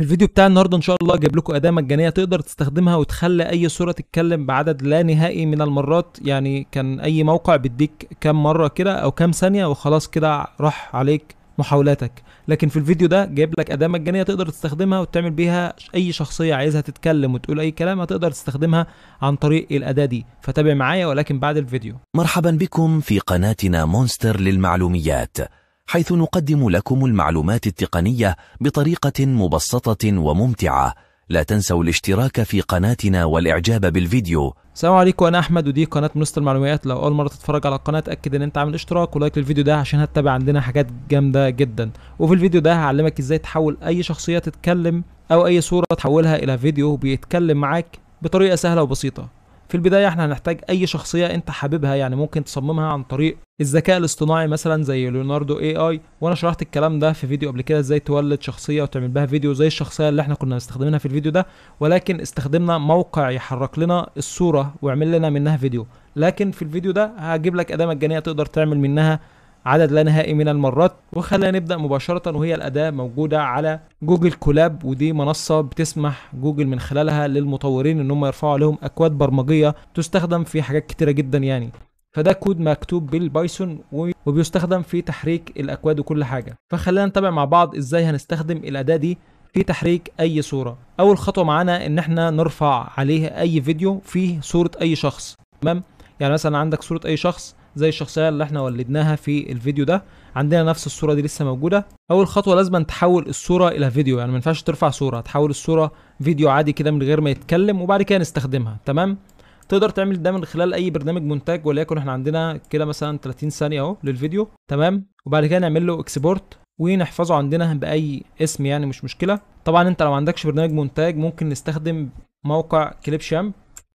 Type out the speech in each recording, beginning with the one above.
الفيديو بتاع النهارده ان شاء الله جايب لكم اداه مجانيه تقدر تستخدمها وتخلي اي صوره تتكلم بعدد لا نهائي من المرات يعني كان اي موقع بيديك كام مره كده او كام ثانيه وخلاص كده راح عليك محاولاتك لكن في الفيديو ده جايب لك اداه مجانيه تقدر تستخدمها وتعمل بيها اي شخصيه عايزها تتكلم وتقول اي كلام هتقدر تستخدمها عن طريق الاداه دي فتابع معايا ولكن بعد الفيديو مرحبا بكم في قناتنا مونستر للمعلوميات حيث نقدم لكم المعلومات التقنية بطريقة مبسطة وممتعة لا تنسوا الاشتراك في قناتنا والإعجاب بالفيديو السلام عليكم أنا أحمد ودي قناة منصة المعلومات لو أول مرة تتفرج على القناة أكد إن أنت عامل اشتراك ولايك للفيديو ده عشان هتتابع عندنا حاجات جامدة جدا وفي الفيديو ده هعلمك إزاي تحول أي شخصية تتكلم أو أي صورة تحولها إلى فيديو بيتكلم معاك بطريقة سهلة وبسيطة في البداية احنا هنحتاج أي شخصية أنت حاببها يعني ممكن تصممها عن طريق الذكاء الاصطناعي مثلا زي ليوناردو اي اي وانا شرحت الكلام ده في فيديو قبل كده ازاي تولد شخصيه وتعمل بها فيديو زي الشخصيه اللي احنا كنا مستخدمينها في الفيديو ده ولكن استخدمنا موقع يحرك لنا الصوره ويعمل لنا منها فيديو لكن في الفيديو ده هجيب لك اداه مجانيه تقدر تعمل منها عدد لا نهائي من المرات وخلينا نبدا مباشره وهي الاداه موجوده على جوجل كولاب ودي منصه بتسمح جوجل من خلالها للمطورين ان هم يرفعوا لهم اكواد برمجيه تستخدم في حاجات كتيره جدا يعني فده كود مكتوب بالبايثون وبيستخدم في تحريك الاكواد وكل حاجه فخلينا نتابع مع بعض ازاي هنستخدم الاداه دي في تحريك اي صوره اول خطوه معانا ان احنا نرفع عليه اي فيديو فيه صوره اي شخص تمام يعني مثلا عندك صوره اي شخص زي الشخصيه اللي احنا ولدناها في الفيديو ده عندنا نفس الصوره دي لسه موجوده اول خطوه لازم تحول الصوره الى فيديو يعني ما ينفعش ترفع صوره تحول الصوره فيديو عادي كده من غير ما يتكلم وبعد كده نستخدمها تمام تقدر تعمل ده من خلال اي برنامج مونتاج وليكن احنا عندنا كده مثلا 30 ثانيه اهو للفيديو تمام وبعد كده نعمل له اكسبورت ونحفظه عندنا باي اسم يعني مش مشكله طبعا انت لو ما عندكش برنامج مونتاج ممكن نستخدم موقع كليب شامب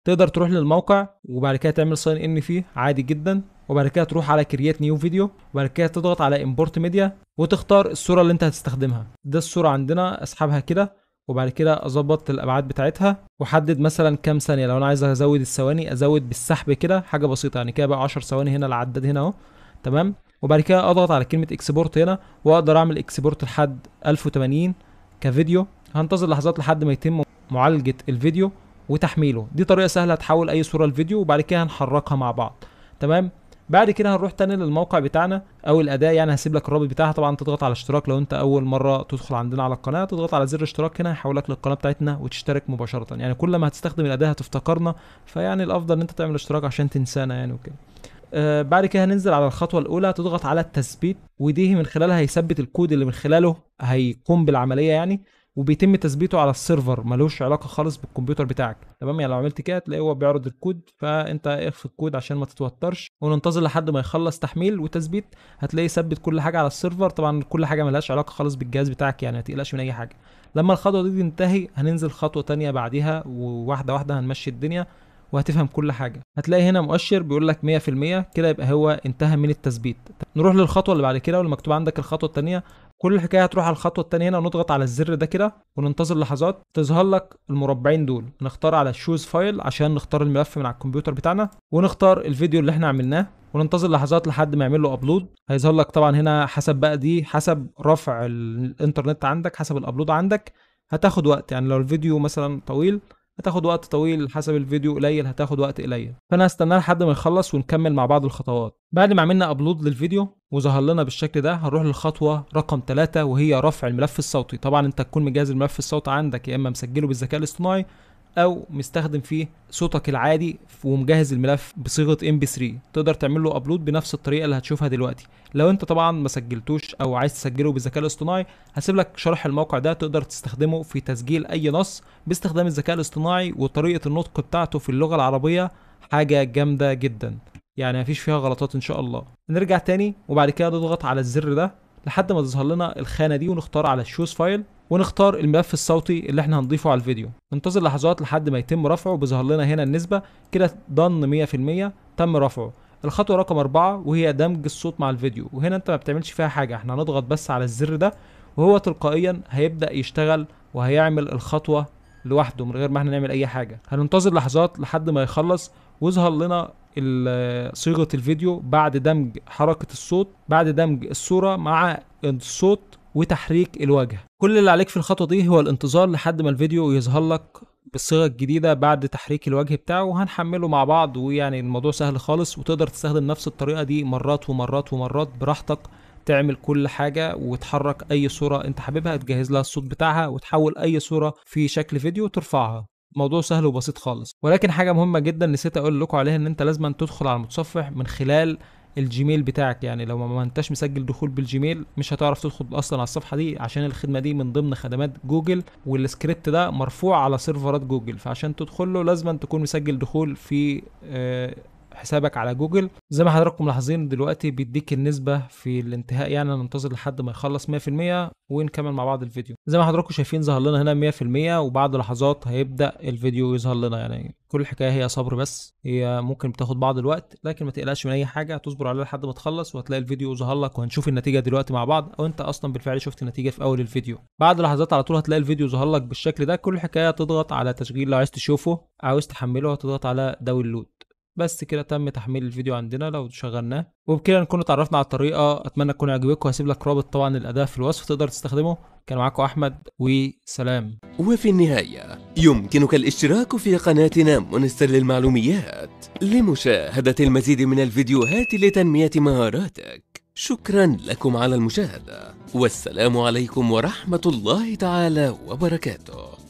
تقدر تروح للموقع وبعد كده تعمل ساين ان فيه عادي جدا وبعد كده تروح على كرييت نيو فيديو وبعد كده تضغط على امبورت ميديا وتختار الصوره اللي انت هتستخدمها ده الصوره عندنا اسحبها كده وبعد كده اظبط الابعاد بتاعتها وحدد مثلا كام ثانيه لو انا عايز ازود الثواني ازود بالسحب كده حاجه بسيطه يعني كده بقى 10 ثواني هنا العداد هنا اهو تمام وبعد كده اضغط على كلمه اكسبورت هنا واقدر اعمل اكسبورت لحد 1080 كفيديو هنتظر لحظات لحد ما يتم معالجه الفيديو وتحميله دي طريقه سهله تحول اي صوره لفيديو وبعد كده هنحركها مع بعض تمام بعد كده هنروح تاني للموقع بتاعنا او الاداه يعني هسيب لك الرابط بتاعها طبعا تضغط على اشتراك لو انت اول مره تدخل عندنا على القناه تضغط على زر اشتراك هنا هيحولك للقناه بتاعتنا وتشترك مباشره يعني كل ما هتستخدم الاداه هتفتكرنا فيعني الافضل ان انت تعمل اشتراك عشان تنسانا يعني وكده آه بعد كده هننزل على الخطوة الأولى تضغط على التثبيت ودي من خلالها هيثبت الكود اللي من خلاله هيقوم بالعملية يعني وبيتم تثبيته على السيرفر ملوش علاقه خالص بالكمبيوتر بتاعك تمام يعني لو عملت كده تلاقيه هو بيعرض الكود فانت اخفي الكود عشان ما تتوترش وننتظر لحد ما يخلص تحميل وتثبيت هتلاقي ثبت كل حاجه على السيرفر طبعا كل حاجه ملهاش علاقه خالص بالجهاز بتاعك يعني ما تقلقش من اي حاجه لما الخطوه دي تنتهي هننزل خطوه تانية بعدها وواحده واحده هنمشي الدنيا وهتفهم كل حاجه هتلاقي هنا مؤشر بيقول لك 100% كده يبقى هو انتهى من التثبيت نروح للخطوه اللي بعد كده والمكتوب مكتوب عندك الخطوه الثانيه كل الحكايه هتروح على الخطوه الثانيه هنا ونضغط على الزر ده كده وننتظر لحظات تظهر لك المربعين دول نختار على الشوز فايل عشان نختار الملف من على الكمبيوتر بتاعنا ونختار الفيديو اللي احنا عملناه وننتظر لحظات لحد ما يعمل له ابلود هيظهر لك طبعا هنا حسب بقى دي حسب رفع الانترنت عندك حسب الابلود عندك هتاخد وقت يعني لو الفيديو مثلا طويل هتاخد وقت طويل حسب الفيديو قليل هتاخد وقت قليل فانا هستناه لحد ما يخلص ونكمل مع بعض الخطوات بعد ما عملنا ابلود للفيديو وظهر لنا بالشكل ده هنروح للخطوه رقم 3 وهي رفع الملف الصوتي طبعا انت تكون مجهز الملف الصوتي عندك يا اما مسجله بالذكاء الاصطناعي او مستخدم فيه صوتك العادي ومجهز الملف بصيغه ام بي 3 تقدر تعمل له ابلود بنفس الطريقه اللي هتشوفها دلوقتي لو انت طبعا ما سجلتوش او عايز تسجله بالذكاء الاصطناعي هسيب لك شرح الموقع ده تقدر تستخدمه في تسجيل اي نص باستخدام الذكاء الاصطناعي وطريقه النطق بتاعته في اللغه العربيه حاجه جامده جدا يعني مفيش فيها غلطات ان شاء الله نرجع تاني وبعد كده نضغط على الزر ده لحد ما تظهر لنا الخانه دي ونختار على الشوز فايل ونختار الملف الصوتي اللي احنا هنضيفه على الفيديو ننتظر لحظات لحد ما يتم رفعه بيظهر لنا هنا النسبة كده ضن 100% تم رفعه الخطوة رقم أربعة وهي دمج الصوت مع الفيديو وهنا انت ما بتعملش فيها حاجة احنا هنضغط بس على الزر ده وهو تلقائيا هيبدأ يشتغل وهيعمل الخطوة لوحده من غير ما احنا نعمل اي حاجة هننتظر لحظات لحد ما يخلص ويظهر لنا صيغة الفيديو بعد دمج حركة الصوت بعد دمج الصورة مع الصوت وتحريك الواجهه كل اللي عليك في الخطوه دي هو الانتظار لحد ما الفيديو يظهر لك بالصيغه الجديده بعد تحريك الوجه بتاعه وهنحمله مع بعض ويعني الموضوع سهل خالص وتقدر تستخدم نفس الطريقه دي مرات ومرات ومرات براحتك تعمل كل حاجة وتحرك أي صورة أنت حاببها تجهز لها الصوت بتاعها وتحول أي صورة في شكل فيديو وترفعها موضوع سهل وبسيط خالص ولكن حاجة مهمة جدا نسيت أقول لكم عليها إن أنت لازم تدخل على المتصفح من خلال الجيميل بتاعك يعني لو ما انتش مسجل دخول بالجيميل مش هتعرف تدخل اصلا على الصفحه دي عشان الخدمه دي من ضمن خدمات جوجل والسكريبت ده مرفوع على سيرفرات جوجل فعشان تدخله لازم تكون مسجل دخول في آه، حسابك على جوجل زي ما حضراتكم ملاحظين دلوقتي بيديك النسبه في الانتهاء يعني ننتظر لحد ما يخلص 100% ونكمل مع بعض الفيديو زي ما حضراتكم شايفين ظهر لنا هنا 100% وبعد لحظات هيبدا الفيديو يظهر لنا يعني كل الحكايه هي صبر بس هي ممكن بتاخد بعض الوقت لكن ما تقلقش من اي حاجه هتصبر عليها لحد ما تخلص وهتلاقي الفيديو ظهر لك وهنشوف النتيجه دلوقتي مع بعض او انت اصلا بالفعل شفت النتيجه في اول الفيديو بعد لحظات على طول هتلاقي الفيديو ظهر لك بالشكل ده كل الحكايه تضغط على تشغيل لو عايز تشوفه عاوز تحمله هتضغط على داونلود بس كده تم تحميل الفيديو عندنا لو شغلناه وبكده نكون اتعرفنا على الطريقه اتمنى تكون عجبتكم هسيب لك رابط طبعا الاداه في الوصف تقدر تستخدمه كان معاكم احمد وسلام وفي النهايه يمكنك الاشتراك في قناتنا منستر للمعلوميات لمشاهده المزيد من الفيديوهات لتنميه مهاراتك شكرا لكم على المشاهده والسلام عليكم ورحمه الله تعالى وبركاته